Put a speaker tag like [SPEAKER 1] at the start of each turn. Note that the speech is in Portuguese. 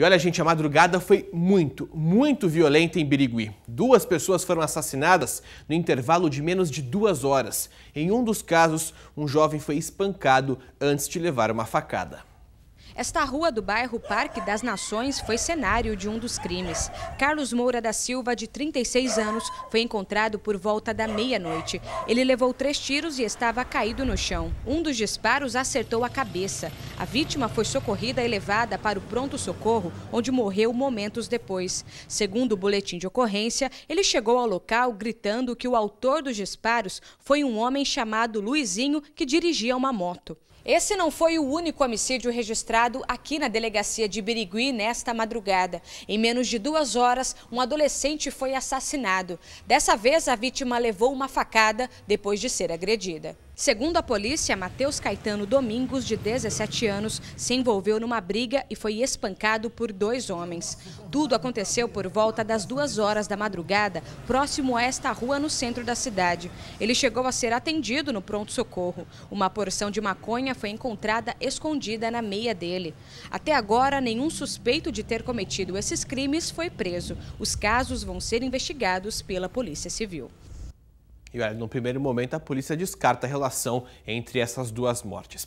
[SPEAKER 1] E olha, gente, a madrugada foi muito, muito violenta em Birigui. Duas pessoas foram assassinadas no intervalo de menos de duas horas. Em um dos casos, um jovem foi espancado antes de levar uma facada.
[SPEAKER 2] Esta rua do bairro Parque das Nações foi cenário de um dos crimes. Carlos Moura da Silva, de 36 anos, foi encontrado por volta da meia-noite. Ele levou três tiros e estava caído no chão. Um dos disparos acertou a cabeça. A vítima foi socorrida e levada para o pronto-socorro, onde morreu momentos depois. Segundo o boletim de ocorrência, ele chegou ao local gritando que o autor dos disparos foi um homem chamado Luizinho, que dirigia uma moto. Esse não foi o único homicídio registrado registrado aqui na delegacia de Birigui nesta madrugada. Em menos de duas horas, um adolescente foi assassinado. Dessa vez, a vítima levou uma facada depois de ser agredida. Segundo a polícia, Matheus Caetano Domingos, de 17 anos, se envolveu numa briga e foi espancado por dois homens. Tudo aconteceu por volta das duas horas da madrugada, próximo a esta rua no centro da cidade. Ele chegou a ser atendido no pronto-socorro. Uma porção de maconha foi encontrada escondida na meia dele. Até agora, nenhum suspeito de ter cometido esses crimes foi preso. Os casos vão ser investigados pela Polícia Civil.
[SPEAKER 1] E olha, no primeiro momento a polícia descarta a relação entre essas duas mortes.